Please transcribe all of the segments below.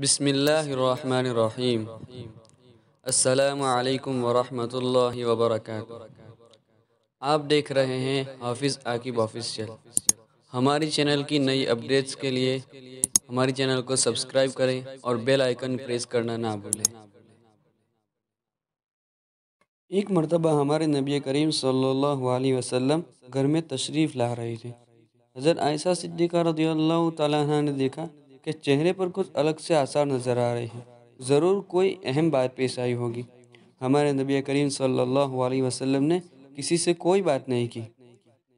बिसमीम अल्लाम वरहमल वबरक आप देख रहे हैं हाफिज़ आकिब ऑफिशियल हमारी चैनल की नई अपडेट्स के लिए हमारी चैनल को सब्सक्राइब करें और बेल आइकन प्रेस करना ना भूलें एक मरतबा हमारे नबी करीम सल्लल्लाहु अलैहि वसल्लम घर में तशरीफ़ ला रहे थे हज़रत आयशा सिद्दीक़ा रदी अल्लाह तला ने देखा के चेहरे पर कुछ अलग से आसार नज़र आ रहे हैं ज़रूर कोई अहम बात पेश आई होगी हमारे नबी करीम सल्लल्लाहु अलैहि वसल्लम ने किसी से कोई बात नहीं की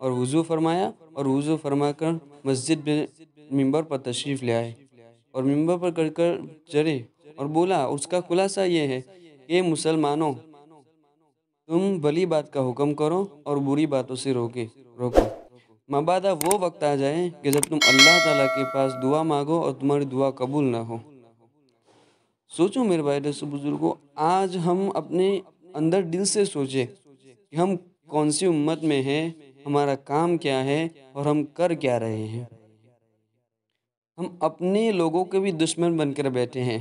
और वज़ू फरमाया और वज़ू फरमा कर मस्जिद मंबर पर तशरीफ़ ले आए और मंबर पर कर कर और बोला उसका खुलासा ये है कि मुसलमानों तुम भली बात का हुक्म करो और बुरी बातों से रोके रोको मबादा वो वक्त आ जाए कि जब तुम अल्लाह ताला के पास दुआ मांगो और तुम्हारी दुआ कबूल ना हो सोचो मेरे भाई दस बुजुर्गों आज हम अपने अंदर दिल से सोचे कि हम कौन सी उम्मत में हैं हमारा काम क्या है और हम कर क्या रहे हैं हम अपने लोगों के भी दुश्मन बनकर बैठे हैं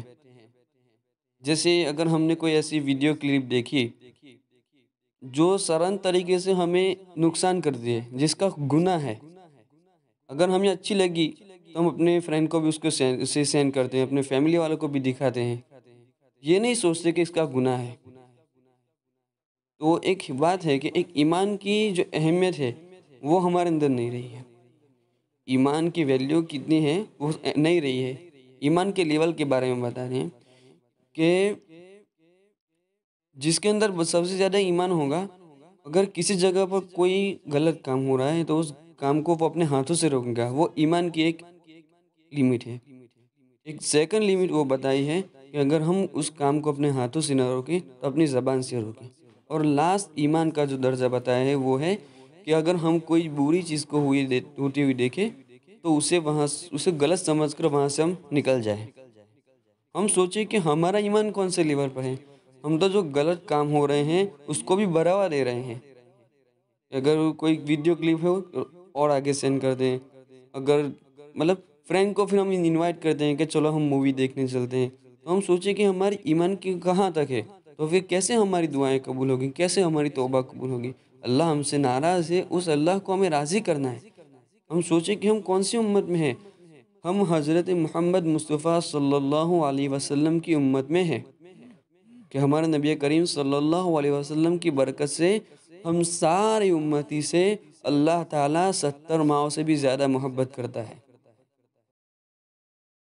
जैसे अगर हमने कोई ऐसी वीडियो क्लिप देखी जो सरल तरीके से हमें नुकसान करती है जिसका गुना है अगर हमें अच्छी लगी तो हम अपने फ्रेंड को भी उसको सेंड से सेंड करते हैं अपने फैमिली वालों को भी दिखाते हैं ये नहीं सोचते कि इसका गुना है तो एक बात है कि एक ईमान की जो अहमियत है वो हमारे अंदर नहीं रही है ईमान की वैल्यू कितनी है वो नहीं रही है ईमान के लेवल के बारे में बता रहे हैं कि जिसके अंदर सबसे ज़्यादा ईमान होगा अगर किसी जगह पर कोई गलत काम हो रहा है तो उस काम को वो अपने हाथों से रोकेगा वो ईमान की एक लिमिट है एक सेकंड लिमिट वो बताई है कि अगर हम उस काम को अपने हाथों से ना रोकें तो अपनी ज़बान से रोकें और लास्ट ईमान का जो दर्जा बताया है वो है कि अगर हम कोई बुरी चीज़ को हुई होती हुई देखें तो उसे वहाँ उसे गलत समझ कर वहाँ से हम निकल जाए हम सोचें कि हमारा ईमान कौन से लेवल पर है हम तो जो गलत काम हो रहे हैं उसको भी बढ़ावा दे रहे हैं अगर कोई वीडियो क्लिप है और आगे सेंड कर दें अगर मतलब फ्रेंड को फिर हम इनवाइट करते हैं कि चलो हम मूवी देखने चलते हैं तो हम सोचें कि हमारी ईमान की कहाँ तक है तो फिर कैसे हमारी दुआएं कबूल होगी कैसे हमारी तोबा कबूल होगी अल्लाह हमसे नाराज़ है उस अल्लाह को हमें राज़ी करना है हम सोचें कि हम कौन सी उम्मत में हैं हम हज़रत मोहम्मद मुस्तफ़ा सल्लल्लाहु अलैहि वसल्लम की उम्मत में हैं कि हमारे नबी करीम सल्लल्लाहु अलैहि वसल्लम की बरकत से हम सारी उम्मती से अल्लाह ताला सत्तर माओ से भी ज़्यादा मोहब्बत करता है